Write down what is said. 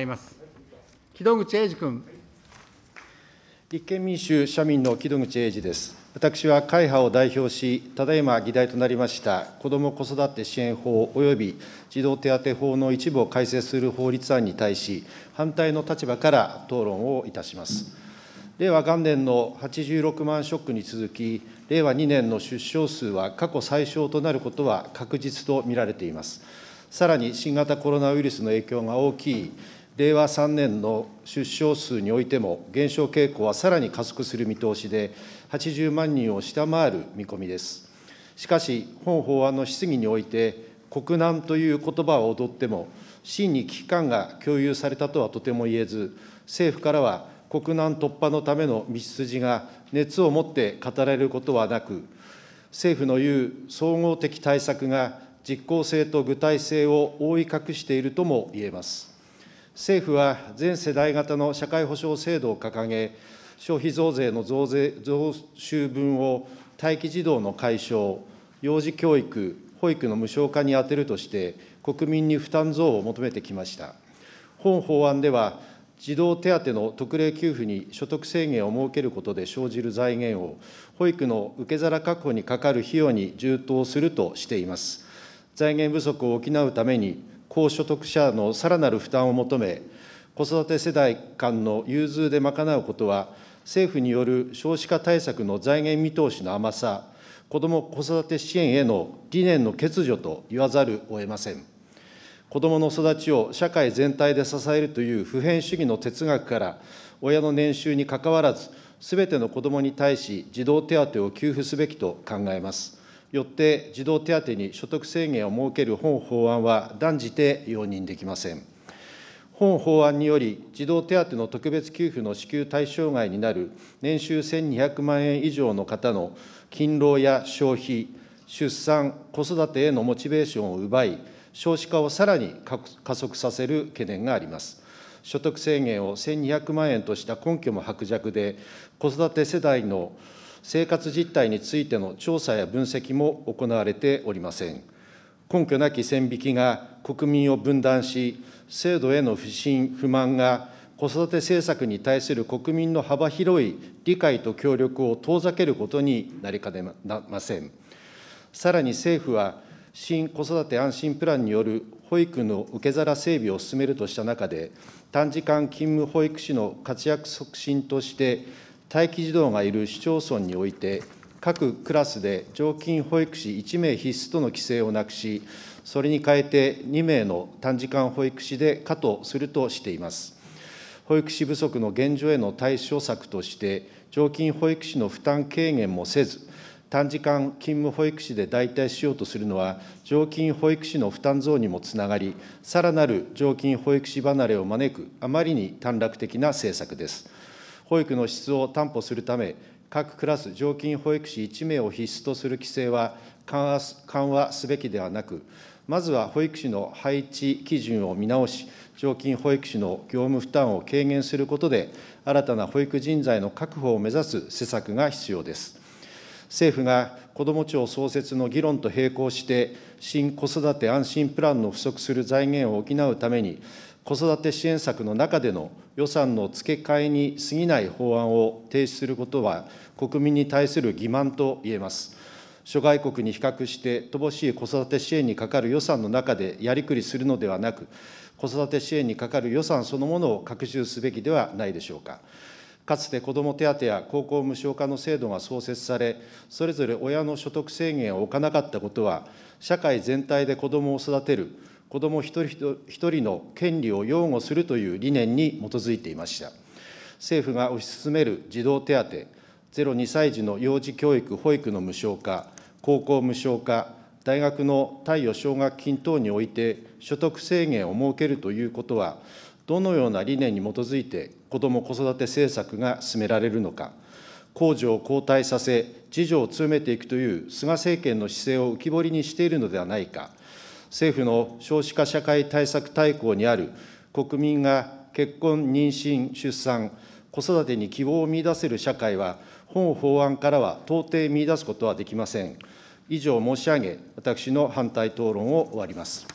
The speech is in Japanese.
います。木戸口英二君。立憲民主・社民の木戸口英二です。私は会派を代表し、ただいま議題となりました子ども・子育て支援法及び児童手当法の一部を改正する法律案に対し、反対の立場から討論をいたします。令和元年の86万ショックに続き、令和2年の出生数は過去最小となることは確実と見られています。さらに新型コロナウイルスの影響が大きい令和3年の出生数においても、減少傾向はさらに加速する見通しで、80万人を下回る見込みです。しかし、本法案の質疑において、国難という言葉を踊っても、真に危機感が共有されたとはとても言えず、政府からは国難突破のための道筋が熱を持って語られることはなく、政府の言う総合的対策が実効性と具体性を覆い隠しているとも言えます。政府は全世代型の社会保障制度を掲げ、消費増税の増税増収分を待機児童の解消、幼児教育、保育の無償化に充てるとして、国民に負担増を求めてきました。本法案では、児童手当の特例給付に所得制限を設けることで生じる財源を、保育の受け皿確保にかかる費用に充当するとしています。財源不足を補うために高所得者のさらなる負担を求め、子育て世代間の融通で賄うことは、政府による少子化対策の財源見通しの甘さ、子ども・子育て支援への理念の欠如と言わざるを得ません。子どもの育ちを社会全体で支えるという普遍主義の哲学から、親の年収にかかわらず、すべての子どもに対し児童手当を給付すべきと考えます。よって児童手当に所得制限を設ける本法案は断じて容認できません。本法案により、児童手当の特別給付の支給対象外になる年収1200万円以上の方の勤労や消費、出産、子育てへのモチベーションを奪い、少子化をさらに加速させる懸念があります。所得制限を1200万円とした根拠も薄弱で、子育て世代の生活実態についての調査や分析も行われておりません。根拠なき線引きが国民を分断し、制度への不信、不満が子育て政策に対する国民の幅広い理解と協力を遠ざけることになりかねません。さらに政府は、新子育て安心プランによる保育の受け皿整備を進めるとした中で、短時間勤務保育士の活躍促進として、待機児童がいる市町村において、各クラスで常勤保育士1名必須との規制をなくし、それに変えて2名の短時間保育士で可とするとしています。保育士不足の現状への対処策として、常勤保育士の負担軽減もせず、短時間勤務保育士で代替しようとするのは、常勤保育士の負担増にもつながり、さらなる常勤保育士離れを招く、あまりに短絡的な政策です。保育の質を担保するため、各クラス常勤保育士1名を必須とする規制は緩和すべきではなく、まずは保育士の配置基準を見直し、常勤保育士の業務負担を軽減することで、新たな保育人材の確保を目指す施策が必要です。政府がこども庁創設の議論と並行して、新子育て安心プランの不足する財源を補うために、子育て支援策の中での予算の付け替えに過ぎない法案を提出することは、国民に対する欺瞞といえます。諸外国に比較して乏しい子育て支援にかかる予算の中でやりくりするのではなく、子育て支援にかかる予算そのものを拡充すべきではないでしょうか。かつて子ども手当や高校無償化の制度が創設され、それぞれ親の所得制限を置かなかったことは、社会全体で子どもを育てる子ども一人一人の権利を擁護するという理念に基づいていました。政府が推し進める児童手当、0、2歳児の幼児教育・保育の無償化、高校無償化、大学の貸与奨学金等において所得制限を設けるということは、どのような理念に基づいて子ども・子育て政策が進められるのか、控除を後退させ、自助を強めていくという菅政権の姿勢を浮き彫りにしているのではないか。政府の少子化社会対策大綱にある国民が結婚、妊娠、出産、子育てに希望を見いだせる社会は、本法案からは到底見いだすことはできません。以上申し上げ、私の反対討論を終わります。